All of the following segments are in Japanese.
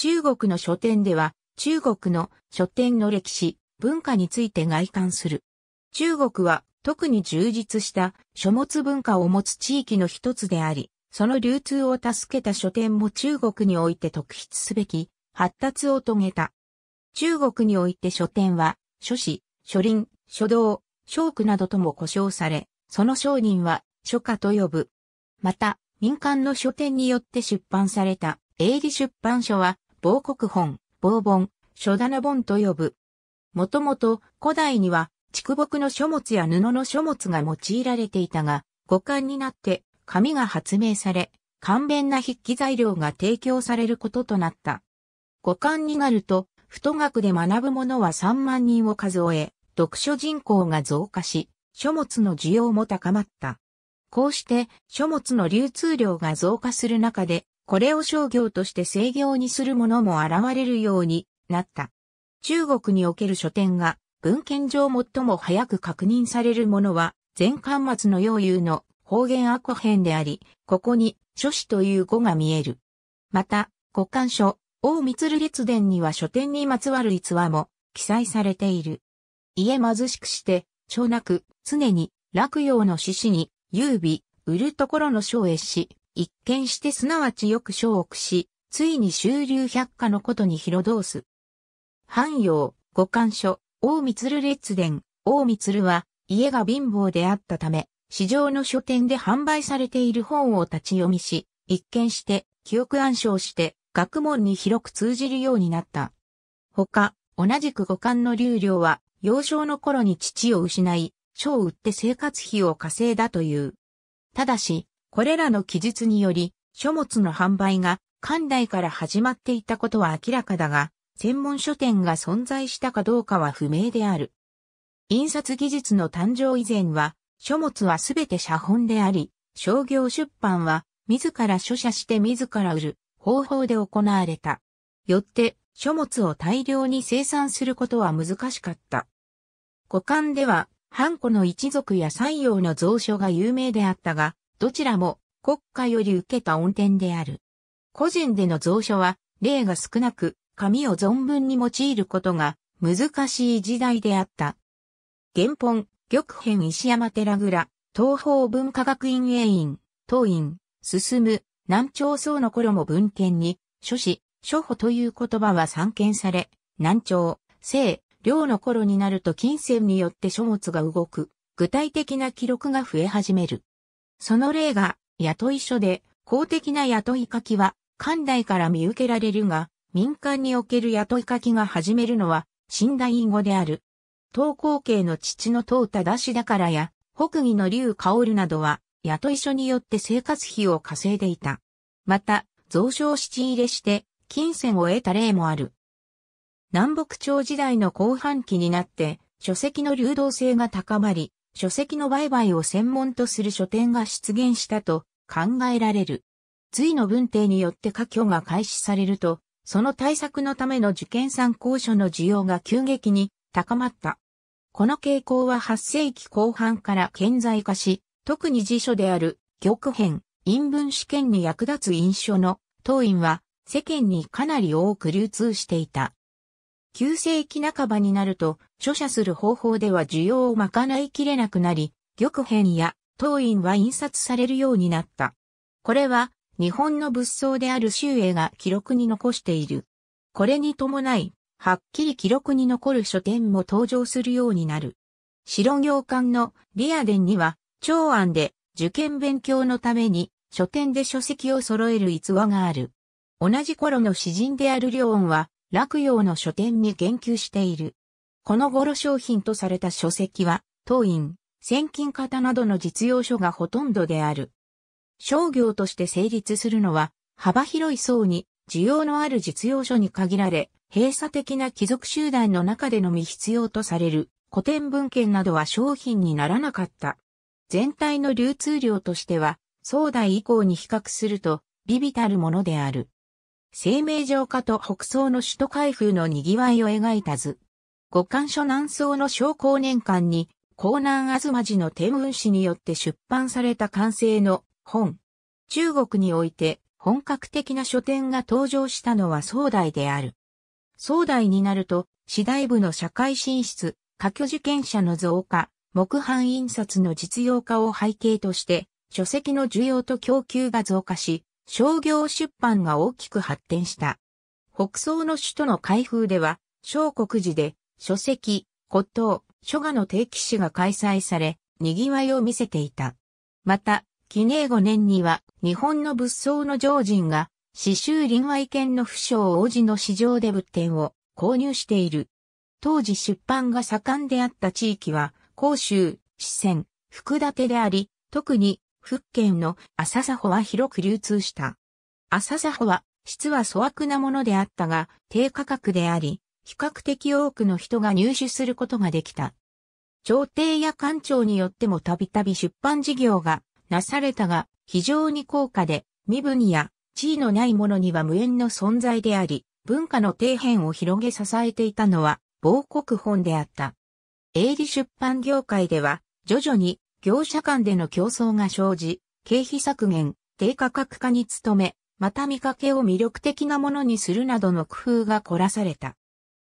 中国の書店では、中国の書店の歴史、文化について外観する。中国は特に充実した書物文化を持つ地域の一つであり、その流通を助けた書店も中国において特筆すべき発達を遂げた。中国において書店は、書士、書林、書道、商区などとも呼称され、その商人は書家と呼ぶ。また、民間の書店によって出版された営利出版書は某国本、某本、書棚本と呼ぶ。もともと古代には畜牧の書物や布の書物が用いられていたが、五感になって紙が発明され、簡便な筆記材料が提供されることとなった。五感になると、太学で学ぶ者は3万人を数え、読書人口が増加し、書物の需要も高まった。こうして書物の流通量が増加する中で、これを商業として制業にする者も現れるようになった。中国における書店が文献上最も早く確認されるものは前巻末の要有の方言悪編であり、ここに書士という語が見える。また、国刊書、王光列伝には書店にまつわる逸話も記載されている。家貧しくして、長なく、常に、落葉の獅子に、優美、売るところの書へし、一見してすなわちよく小憶し、ついに収流百科のことに広通す。汎用、五感書、王光列伝、王光は、家が貧乏であったため、市場の書店で販売されている本を立ち読みし、一見して、記憶暗唱して、学問に広く通じるようになった。他、同じく五感の流量は、幼少の頃に父を失い、書を売って生活費を稼いだという。ただし、これらの記述により、書物の販売が関内から始まっていたことは明らかだが、専門書店が存在したかどうかは不明である。印刷技術の誕生以前は、書物はすべて写本であり、商業出版は自ら書写して自ら売る方法で行われた。よって、書物を大量に生産することは難しかった。五漢では、ハンコの一族や西洋の蔵書が有名であったが、どちらも国家より受けた恩典である。個人での蔵書は、例が少なく、紙を存分に用いることが難しい時代であった。原本、玉編石山寺倉、東方文化学院営院、当院、進む、南朝僧の頃も文献に、書士、書法という言葉は散見され、南朝、清、領の頃になると金銭によって書物が動く、具体的な記録が増え始める。その例が、雇い書で、公的な雇い書きは、官内から見受けられるが、民間における雇い書きが始めるのは、信頼語である。東光景の父の唐忠氏だからや、北義の竜薫などは、雇い書によって生活費を稼いでいた。また、増床七入れして、金銭を得た例もある。南北朝時代の後半期になって、書籍の流動性が高まり、書籍の売買を専門とする書店が出現したと考えられる。隋の文帝によって科挙が開始されると、その対策のための受験参考書の需要が急激に高まった。この傾向は8世紀後半から顕在化し、特に辞書である玉編、陰文試験に役立つ印書の当院は世間にかなり多く流通していた。9世紀半ばになると諸写する方法では需要を賄いきれなくなり、玉編や当院は印刷されるようになった。これは日本の仏像である周英が記録に残している。これに伴い、はっきり記録に残る書店も登場するようになる。白行館のリア殿には、長安で受験勉強のために書店で書籍を揃える逸話がある。同じ頃の詩人である良音は、洛陽の書店に言及している。この頃商品とされた書籍は、当院、千金型などの実用書がほとんどである。商業として成立するのは、幅広い層に、需要のある実用書に限られ、閉鎖的な貴族集団の中でのみ必要とされる古典文献などは商品にならなかった。全体の流通量としては、宋代以降に比較すると、微々たるものである。生命浄化と北宋の首都開封の賑わいを描いた図。五感書南宋の商工年間に、江南東寺の天文氏によって出版された完成の本。中国において本格的な書店が登場したのは宋代である。宋代になると、次第部の社会進出、科挙受験者の増加、木版印刷の実用化を背景として、書籍の需要と供給が増加し、商業出版が大きく発展した。北宋の首都の開封では、小国寺で書籍、骨董、書画の定期誌が開催され、賑わいを見せていた。また、記念5年には、日本の仏僧の常人が、刺繍臨愛犬の不詳王子の市場で仏典を購入している。当時出版が盛んであった地域は、甲州、四川、福立であり、特に、福建の浅佐穂は広く流通した。浅佐穂は、質は粗悪なものであったが、低価格であり、比較的多くの人が入手することができた。朝廷や官庁によってもたびたび出版事業がなされたが、非常に高価で、身分や地位のないものには無縁の存在であり、文化の底辺を広げ支えていたのは、亡国本であった。営利出版業界では、徐々に業者間での競争が生じ、経費削減、低価格化に努め、また見かけを魅力的なものにするなどの工夫が凝らされた。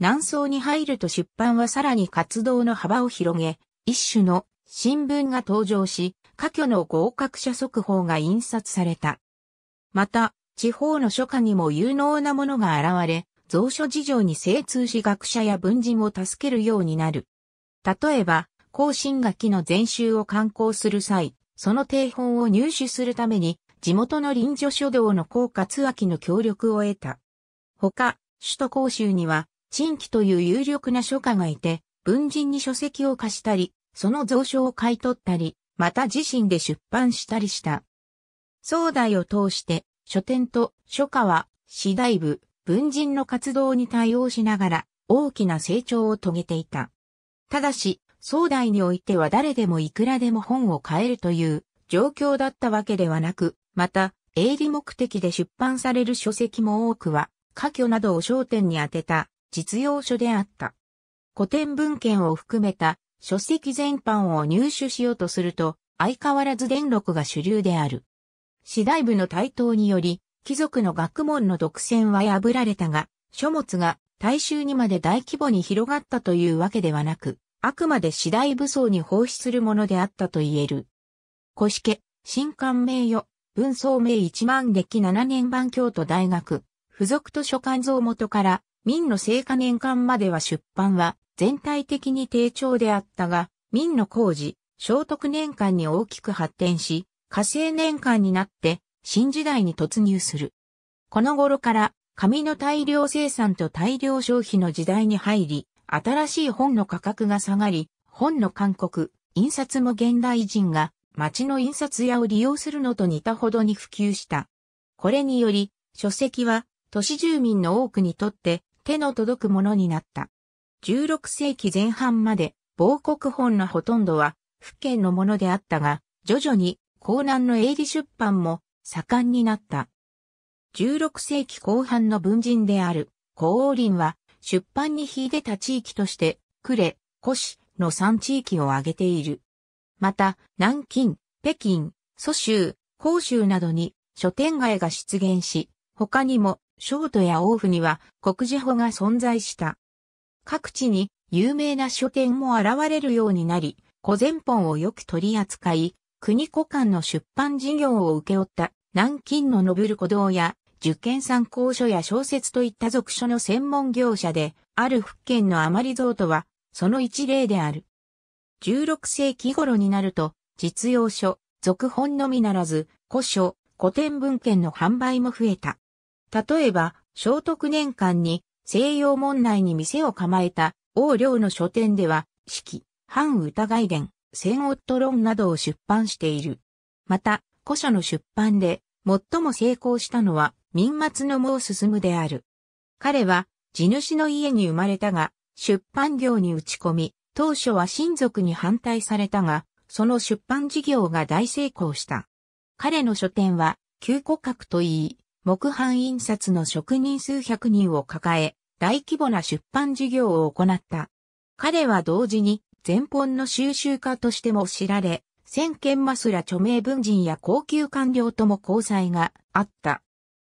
南宋に入ると出版はさらに活動の幅を広げ、一種の新聞が登場し、科挙の合格者速報が印刷された。また、地方の書家にも有能なものが現れ、蔵書事情に精通し学者や文人を助けるようになる。例えば、更新書きの全集を刊行する際、その定本を入手するために、地元の臨書書道の高勝脇の協力を得た。他、首都甲州には、陳記という有力な書家がいて、文人に書籍を貸したり、その蔵書を買い取ったり、また自身で出版したりした。壮大を通して、書店と書家は、次第部、文人の活動に対応しながら、大きな成長を遂げていた。ただし、壮大においては誰でもいくらでも本を買えるという状況だったわけではなく、また、営利目的で出版される書籍も多くは、家居などを焦点に当てた実用書であった。古典文献を含めた書籍全般を入手しようとすると、相変わらず電録が主流である。次第部の台頭により、貴族の学問の独占は破られたが、書物が大衆にまで大規模に広がったというわけではなく、あくまで次第武装に奉仕するものであったと言える。古式、新刊名誉、文装名一万歴七年版京都大学、付属図書館蔵元から明の成果年間までは出版は全体的に低調であったが、明の工事、聖徳年間に大きく発展し、火星年間になって新時代に突入する。この頃から紙の大量生産と大量消費の時代に入り、新しい本の価格が下がり、本の勧告、印刷も現代人が街の印刷屋を利用するのと似たほどに普及した。これにより、書籍は都市住民の多くにとって手の届くものになった。16世紀前半まで、亡国本のほとんどは、福建のものであったが、徐々に、江南の営利出版も、盛んになった。16世紀後半の文人である、高王林は、出版に秀でた地域として、呉、越の3地域を挙げている。また、南京、北京、蘇州、広州などに書店街が出現し、他にもショートやオーフには国事法が存在した。各地に有名な書店も現れるようになり、古前本をよく取り扱い、国古間の出版事業を請け負った南京の伸びる古道や受験参考書や小説といった俗書の専門業者で、ある福建の余り像とは、その一例である。16世紀頃になると、実用書、続本のみならず、古書、古典文献の販売も増えた。例えば、聖徳年間に西洋門内に店を構えた王領の書店では、四季、反疑外伝、戦夫論などを出版している。また、古書の出版で最も成功したのは、民末の毛進むである。彼は、地主の家に生まれたが、出版業に打ち込み、当初は親族に反対されたが、その出版事業が大成功した。彼の書店は、旧古閣といい、木版印刷の職人数百人を抱え、大規模な出版事業を行った。彼は同時に前本の収集家としても知られ、先見ますら著名文人や高級官僚とも交際があった。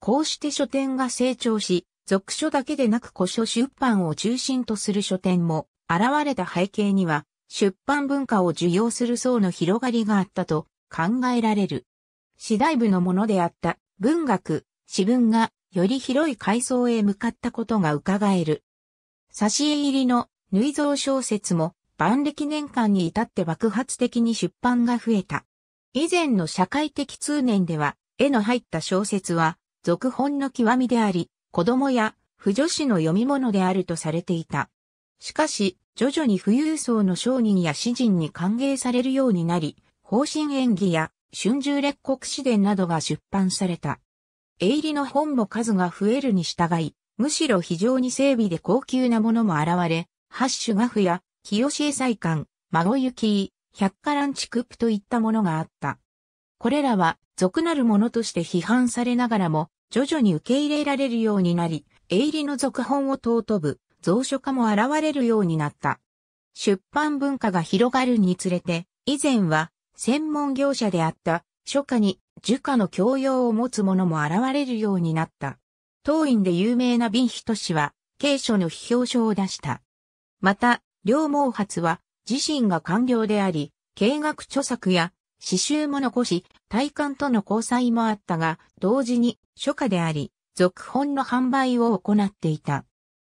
こうして書店が成長し、俗書だけでなく古書出版を中心とする書店も現れた背景には、出版文化を受容する層の広がりがあったと考えられる。次第部のものであった文学、自文がより広い階層へ向かったことが伺える。挿絵入りの縫造小説も万暦年間に至って爆発的に出版が増えた。以前の社会的通念では、絵の入った小説は、続本の極みであり、子供や腐女子の読み物であるとされていた。しかし、徐々に富裕層の商人や詩人に歓迎されるようになり、方針演技や春秋列国詩伝などが出版された。英利の本も数が増えるに従い、むしろ非常に整備で高級なものも現れ、ハッシュガフや、清江祭館、孫行き、百花ンチクプといったものがあった。これらは、俗なるものとして批判されながらも、徐々に受け入れられるようになり、英利の続本を尊ぶ、蔵書家も現れるようになった。出版文化が広がるにつれて、以前は、専門業者であった、書家に儒家の教養を持つ者も現れるようになった。当院で有名な敏人氏は、慶書の批評書を出した。また、両毛髪は、自身が官僚であり、経学著作や、詩集も残し、大官との交際もあったが、同時に、書家であり、続本の販売を行っていた。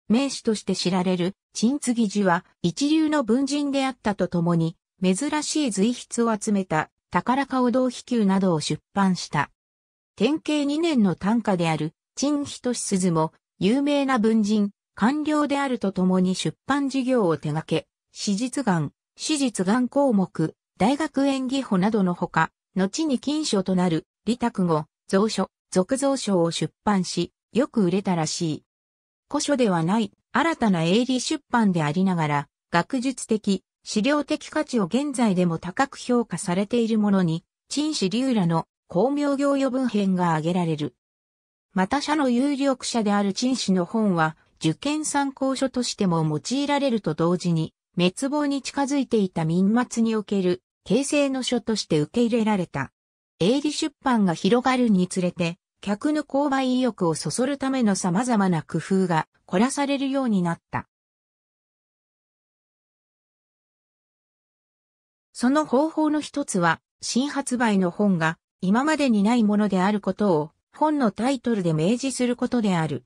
名詞として知られる、陳継寺は、一流の文人であったとともに、珍しい随筆を集めた宝顔同飛球などを出版した。典型2年の短歌である、陳仁鈴も、有名な文人、官僚であるとともに出版事業を手掛け、史実眼、史実眼項目、大学演技法などのほか、後に金書となる、利託語、蔵書、俗蔵書を出版し、よく売れたらしい。古書ではない、新たな営利出版でありながら、学術的、資料的価値を現在でも高く評価されているものに、陳氏流らの巧明業余分編が挙げられる。また社の有力者である陳氏の本は、受験参考書としても用いられると同時に、滅亡に近づいていた民末における、形成の書として受け入れられた。営利出版が広がるにつれて、客の購買意欲をそそるための様々な工夫が凝らされるようになった。その方法の一つは、新発売の本が今までにないものであることを本のタイトルで明示することである。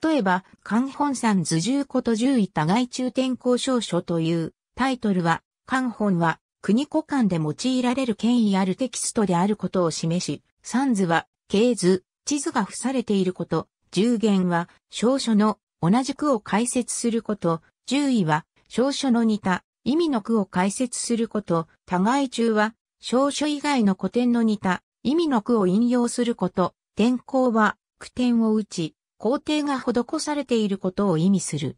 例えば、漢本山図十こと十位互い中天候証書というタイトルは、漢本は国古間で用いられる権威あるテキストであることを示し、三図は経図、地図が付されていること、十元は証書の同じ句を解説すること、十位は証書の似た意味の句を解説すること、互い中は、小書以外の古典の似た意味の句を引用すること、典項は、句典を打ち、工程が施されていることを意味する。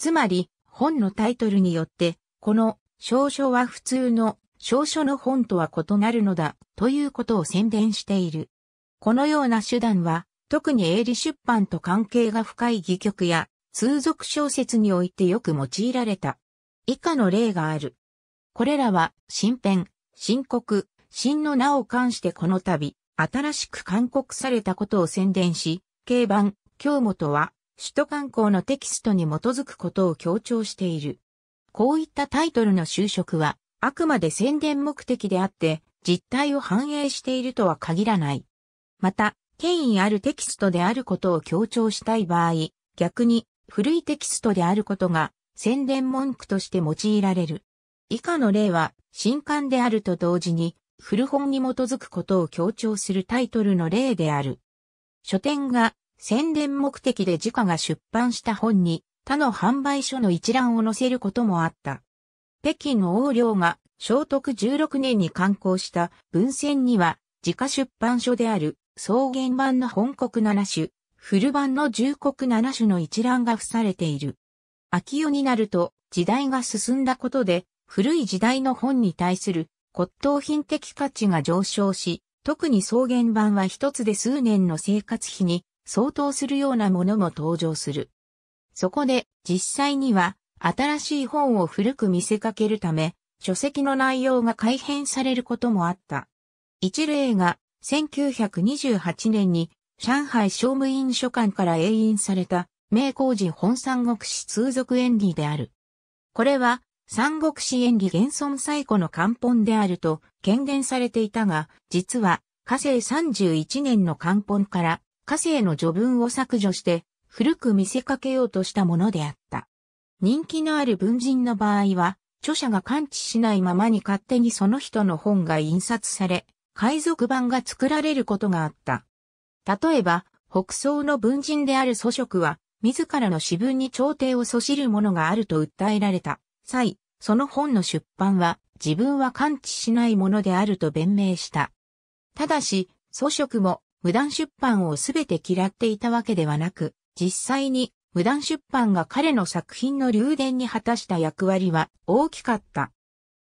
つまり、本のタイトルによって、この、小書は普通の、小書の本とは異なるのだ、ということを宣伝している。このような手段は、特に営利出版と関係が深い戯曲や、通俗小説においてよく用いられた。以下の例がある。これらは、新編、新国、新の名を冠してこの度、新しく勧告されたことを宣伝し、京版、京本は、首都観光のテキストに基づくことを強調している。こういったタイトルの就職は、あくまで宣伝目的であって、実態を反映しているとは限らない。また、権威あるテキストであることを強調したい場合、逆に古いテキストであることが宣伝文句として用いられる。以下の例は、新刊であると同時に、古本に基づくことを強調するタイトルの例である。書店が宣伝目的で自家が出版した本に他の販売所の一覧を載せることもあった。北京の王領が聖徳16年に刊行した文献には自家出版所である草原版の本国7種、古版の重国7種の一覧が付されている。秋代になると時代が進んだことで古い時代の本に対する骨董品的価値が上昇し、特に草原版は一つで数年の生活費に相当するようなものも登場する。そこで実際には新しい本を古く見せかけるため、書籍の内容が改変されることもあった。一例が1928年に上海商務員書館から永印された名工寺本三国志通俗演技である。これは、三国志演技現存最古の漢本であると権限されていたが、実は、火星31年の漢本から火星の序文を削除して古く見せかけようとしたものであった。人気のある文人の場合は、著者が感知しないままに勝手にその人の本が印刷され、海賊版が作られることがあった。例えば、北宋の文人である祖職は、自らの私文に朝廷をそしるものがあると訴えられた際、その本の出版は自分は感知しないものであると弁明した。ただし、祖職も無断出版をすべて嫌っていたわけではなく、実際に無断出版が彼の作品の流伝に果たした役割は大きかった。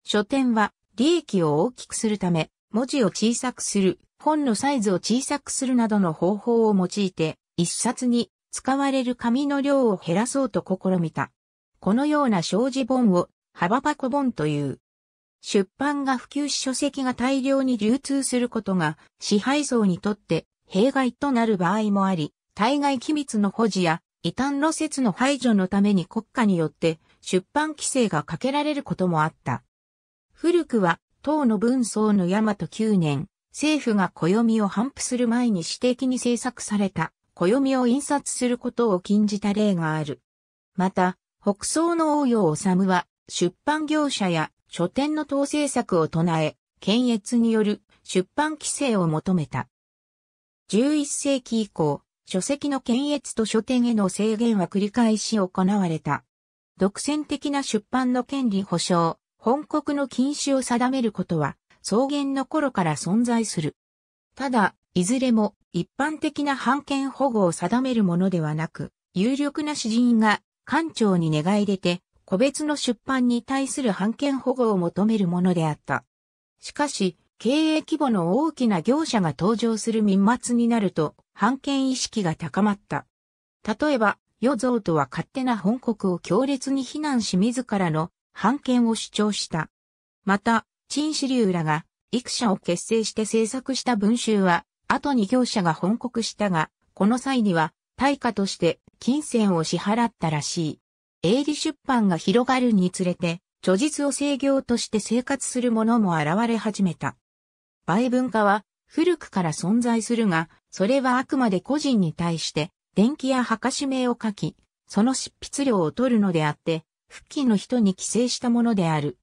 書店は利益を大きくするため、文字を小さくする、本のサイズを小さくするなどの方法を用いて、一冊に使われる紙の量を減らそうと試みた。このような障子本を幅箱本という。出版が普及し書籍が大量に流通することが支配層にとって弊害となる場合もあり、対外機密の保持や異端路説の排除のために国家によって出版規制がかけられることもあった。古くは、唐の文宗の大和9年、政府が暦を反布する前に私的に制作された暦を印刷することを禁じた例がある。また、北宋の応用治は、出版業者や書店の統制策を唱え、検閲による出版規制を求めた。11世紀以降、書籍の検閲と書店への制限は繰り返し行われた。独占的な出版の権利保障、本国の禁止を定めることは、草原の頃から存在する。ただ、いずれも一般的な判権保護を定めるものではなく、有力な詩人が官庁に願い出て、個別の出版に対する判権保護を求めるものであった。しかし、経営規模の大きな業者が登場する民末になると、判権意識が高まった。例えば、与蔵とは勝手な本国を強烈に非難し自らの判権を主張した。また、陳志流らが、幾社を結成して制作した文集は、後に業者が本国したが、この際には対価として金銭を支払ったらしい。営利出版が広がるにつれて、著述を制御として生活する者も現れ始めた。売文化は古くから存在するが、それはあくまで個人に対して、電気や墓士名を書き、その執筆料を取るのであって、付近の人に寄生したものである。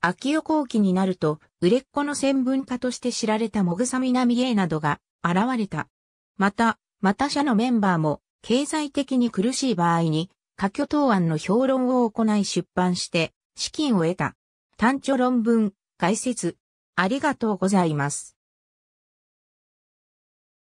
秋代後期になると、売れっ子の専文家として知られたもぐさみなみえなどが現れた。また、また社のメンバーも、経済的に苦しい場合に、科挙答案の評論を行い出版して、資金を得た。単著論文、解説、ありがとうございます。